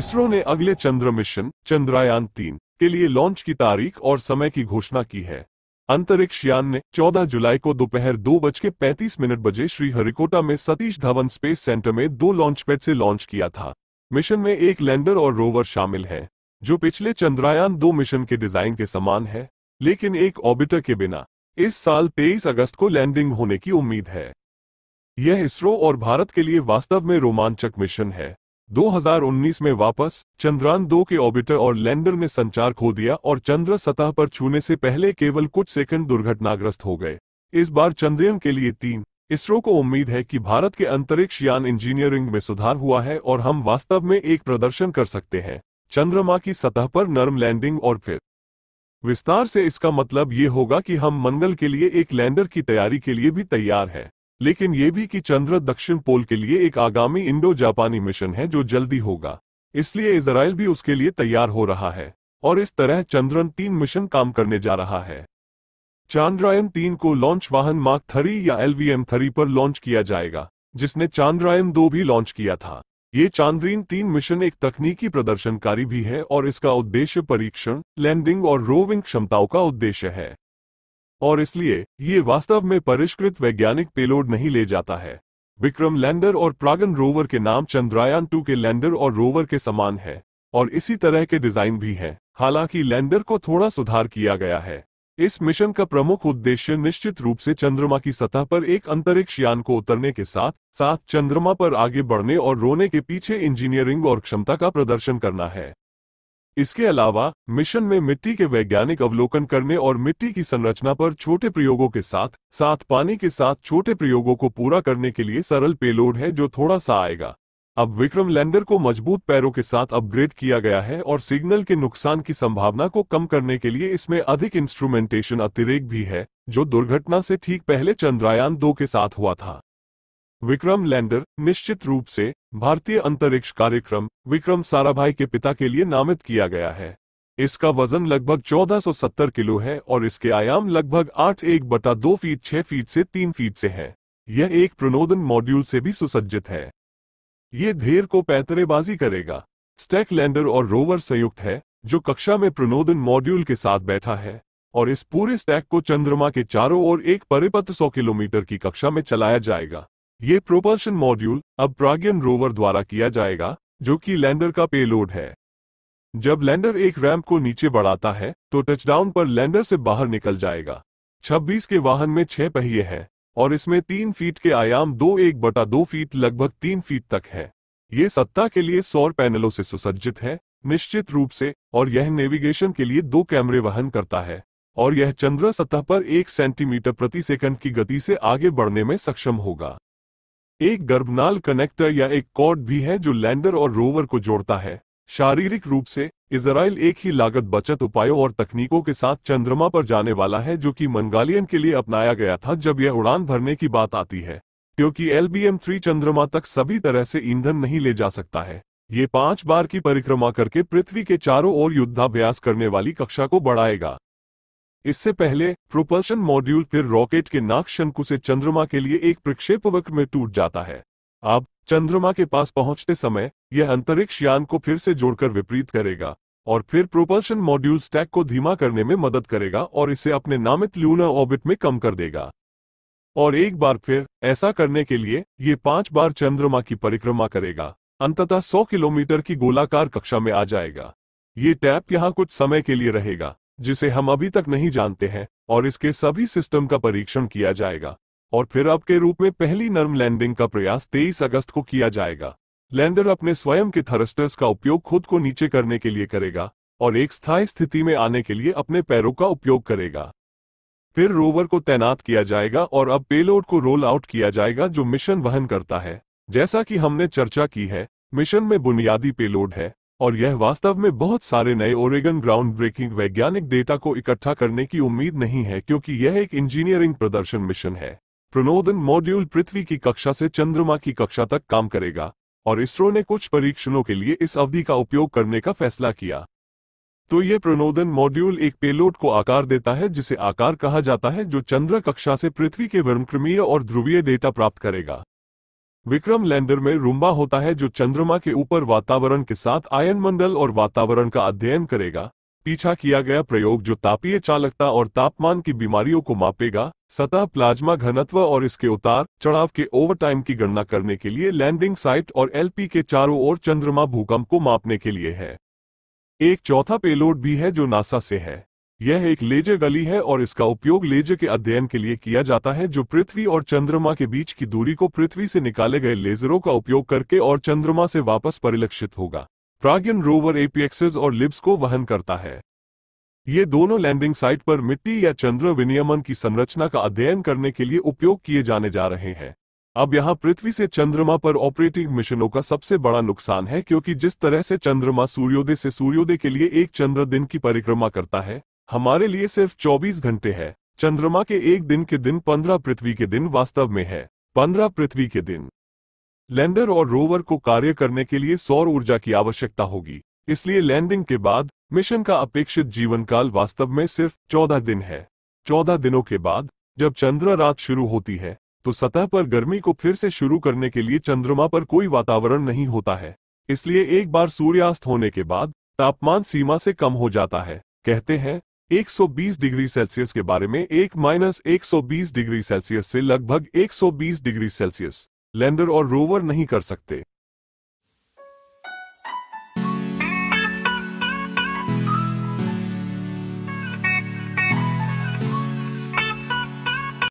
इसरो ने अगले चंद्र मिशन चंद्रयान तीन के लिए लॉन्च की तारीख और समय की घोषणा की है अंतरिक्ष यान ने 14 जुलाई को दोपहर दो बज के पैंतीस मिनट बजे श्रीहरिकोटा में सतीश धवन स्पेस सेंटर में दो लॉन्चपैड से लॉन्च किया था मिशन में एक लैंडर और रोवर शामिल है जो पिछले चंद्रयान दो मिशन के डिजाइन के समान है लेकिन एक ऑर्बिटर के बिना इस साल 23 अगस्त को लैंडिंग होने की उम्मीद है यह इसरो और भारत के लिए वास्तव में रोमांचक मिशन है 2019 में वापस चंद्रयान दो के ऑर्बिटर और लैंडर ने संचार खो दिया और चंद्र सतह पर छूने से पहले केवल कुछ सेकंड दुर्घटनाग्रस्त हो गए इस बार चंद्रयान के लिए तीन इसरो को उम्मीद है कि भारत के अंतरिक्ष यान इंजीनियरिंग में सुधार हुआ है और हम वास्तव में एक प्रदर्शन कर सकते हैं चंद्रमा की सतह पर नर्म लैंडिंग और फिर विस्तार से इसका मतलब ये होगा कि हम मंगल के लिए एक लैंडर की तैयारी के लिए भी तैयार हैं लेकिन ये भी कि चंद्र दक्षिण पोल के लिए एक आगामी इंडो जापानी मिशन है जो जल्दी होगा इसलिए इसराइल भी उसके लिए तैयार हो रहा है और इस तरह चंद्रन तीन मिशन काम करने जा रहा है चांद्रायन तीन को लॉन्च वाहन मार्क थ्री या एल वी थ्री पर लॉन्च किया जाएगा जिसने चांद्रायन दो भी लॉन्च किया था ये चांद्रीन तीन मिशन एक तकनीकी प्रदर्शनकारी भी है और इसका उद्देश्य परीक्षण लैंडिंग और रोविंग क्षमताओं का उद्देश्य है और इसलिए ये वास्तव में परिष्कृत वैज्ञानिक पेलोड नहीं ले जाता है विक्रम लैंडर और प्रागन रोवर के नाम चंद्रयान टू के लैंडर और रोवर के समान है और इसी तरह के डिजाइन भी हैं हालांकि लैंडर को थोड़ा सुधार किया गया है इस मिशन का प्रमुख उद्देश्य निश्चित रूप से चंद्रमा की सतह पर एक अंतरिक्ष यान को उतरने के साथ साथ चंद्रमा पर आगे बढ़ने और रोने के पीछे इंजीनियरिंग और क्षमता का प्रदर्शन करना है इसके अलावा मिशन में मिट्टी के वैज्ञानिक अवलोकन करने और मिट्टी की संरचना पर छोटे प्रयोगों के साथ साथ पानी के साथ छोटे प्रयोगों को पूरा करने के लिए सरल पेलोड है जो थोड़ा सा आएगा अब विक्रम लैंडर को मजबूत पैरों के साथ अपग्रेड किया गया है और सिग्नल के नुकसान की संभावना को कम करने के लिए इसमें अधिक इंस्ट्रूमेंटेशन अतिरेक भी है जो दुर्घटना से ठीक पहले चंद्रयान दो के साथ हुआ था विक्रम लैंडर निश्चित रूप से भारतीय अंतरिक्ष कार्यक्रम विक्रम साराभाई के पिता के लिए नामित किया गया है इसका वजन लगभग 1470 किलो है और इसके आयाम लगभग आठ एक बटा दो फीट छह फीट से तीन फीट से है यह एक प्रणोदन मॉड्यूल से भी सुसज्जित है ये ढेर को पैतरेबाजी करेगा स्टैक लैंडर और रोवर संयुक्त है जो कक्षा में प्रणोदन मॉड्यूल के साथ बैठा है और इस पूरे स्टैक को चंद्रमा के चारों ओर एक परिपत्र 100 किलोमीटर की कक्षा में चलाया जाएगा ये प्रोपल्शन मॉड्यूल अब प्राग्यन रोवर द्वारा किया जाएगा जो कि लैंडर का पेलोड है जब लैंडर एक रैंप को नीचे बढ़ाता है तो टचडाउन पर लैंडर से बाहर निकल जाएगा 26 के वाहन में छह पहिए हैं और इसमें तीन फीट के आयाम दो एक बटा दो फीट लगभग तीन फीट तक है ये सत्ता के लिए सौर पैनलों से सुसज्जित है निश्चित रूप से और यह नेविगेशन के लिए दो कैमरे वहन करता है और यह चंद्र सतह पर एक सेंटीमीटर प्रति सेकंड की गति से आगे बढ़ने में सक्षम होगा एक गर्भनाल कनेक्टर या एक कॉर्ड भी है जो लैंडर और रोवर को जोड़ता है शारीरिक रूप से इसराइल एक ही लागत बचत उपायों और तकनीकों के साथ चंद्रमा पर जाने वाला है जो कि मंगालियन के लिए अपनाया गया था जब यह उड़ान भरने की बात आती है क्योंकि एल बी एम थ्री चंद्रमा तक सभी तरह से ईंधन नहीं ले जा सकता है ये पांच बार की परिक्रमा करके पृथ्वी के चारों ओर युद्धाभ्यास करने वाली कक्षा को बढ़ाएगा इससे पहले प्रोपल्शन मॉड्यूल फिर रॉकेट के नाक शंकु से चंद्रमा के लिए एक प्रक्षेपवक में टूट जाता है अब चंद्रमा के पास पहुंचते समय यह अंतरिक्ष यान को फिर से जोड़कर विपरीत करेगा और फिर प्रोपल्शन मॉड्यूल स्टैक को धीमा करने में मदद करेगा और इसे अपने नामित ल्यूनर ऑर्बिट में कम कर देगा और एक बार फिर ऐसा करने के लिए ये पांच बार चंद्रमा की परिक्रमा करेगा अंततः 100 किलोमीटर की गोलाकार कक्षा में आ जाएगा ये टैप यहाँ कुछ समय के लिए रहेगा जिसे हम अभी तक नहीं जानते हैं और इसके सभी सिस्टम का परीक्षण किया जाएगा और फिर अब के रूप में पहली नर्म लैंडिंग का प्रयास 23 अगस्त को किया जाएगा लैंडर अपने स्वयं के थरस्टर्स का उपयोग खुद को नीचे करने के लिए करेगा और एक स्थायी स्थिति में आने के लिए अपने पैरों का उपयोग करेगा फिर रोवर को तैनात किया जाएगा और अब पेलोड को रोल आउट किया जाएगा जो मिशन वहन करता है जैसा कि हमने चर्चा की है मिशन में बुनियादी पेलोड है और यह वास्तव में बहुत सारे नए ओरेगन ग्राउंड ब्रेकिंग वैज्ञानिक डेटा को इकट्ठा करने की उम्मीद नहीं है क्योंकि यह एक इंजीनियरिंग प्रदर्शन मिशन है प्रनोदन मॉड्यूल पृथ्वी की कक्षा से चंद्रमा की कक्षा तक काम करेगा और इसरो ने कुछ परीक्षणों के लिए इस अवधि का उपयोग करने का फैसला किया तो ये प्रनोदन मॉड्यूल एक पेलोड को आकार देता है जिसे आकार कहा जाता है जो चंद्र कक्षा से पृथ्वी के वर्मक्रमीय और ध्रुवीय डेटा प्राप्त करेगा विक्रम लैंडर में रूम्बा होता है जो चंद्रमा के ऊपर वातावरण के साथ आयन मंडल और वातावरण का अध्ययन करेगा पीछा किया गया प्रयोग जो तापीय चालकता और तापमान की बीमारियों को मापेगा सतह प्लाज्मा घनत्व और इसके उतार चढ़ाव के ओवरटाइम की गणना करने के लिए लैंडिंग साइट और एलपी के चारों ओर चंद्रमा भूकंप को मापने के लिए है एक चौथा पेलोड भी है जो नासा से है यह एक लेजर गली है और इसका उपयोग लेजर के अध्ययन के लिए किया जाता है जो पृथ्वी और चंद्रमा के बीच की दूरी को पृथ्वी से निकाले गए लेजरों का उपयोग करके और चंद्रमा से वापस परिलक्षित होगा प्रागन रोवर एपीएक्सेस और लिब्स को वहन करता है ये दोनों लैंडिंग साइट पर मिट्टी या चंद्र विनियमन की संरचना का अध्ययन करने के लिए उपयोग किए जाने जा रहे हैं अब यहाँ पृथ्वी से चंद्रमा पर ऑपरेटिंग मिशनों का सबसे बड़ा नुकसान है क्योंकि जिस तरह से चंद्रमा सूर्योदय से सूर्योदय के लिए एक चंद्र दिन की परिक्रमा करता है हमारे लिए सिर्फ 24 घंटे है चंद्रमा के एक दिन के दिन 15 पृथ्वी के दिन वास्तव में है 15 पृथ्वी के दिन लैंडर और रोवर को कार्य करने के लिए सौर ऊर्जा की आवश्यकता होगी इसलिए लैंडिंग के बाद मिशन का अपेक्षित जीवन काल वास्तव में सिर्फ 14 दिन है 14 दिनों के बाद जब चंद्र रात शुरू होती है तो सतह पर गर्मी को फिर से शुरू करने के लिए चंद्रमा पर कोई वातावरण नहीं होता है इसलिए एक बार सूर्यास्त होने के बाद तापमान सीमा से कम हो जाता है कहते हैं 120 डिग्री सेल्सियस के बारे में एक माइनस एक डिग्री सेल्सियस से लगभग 120 डिग्री सेल्सियस लैंडर और रोवर नहीं कर सकते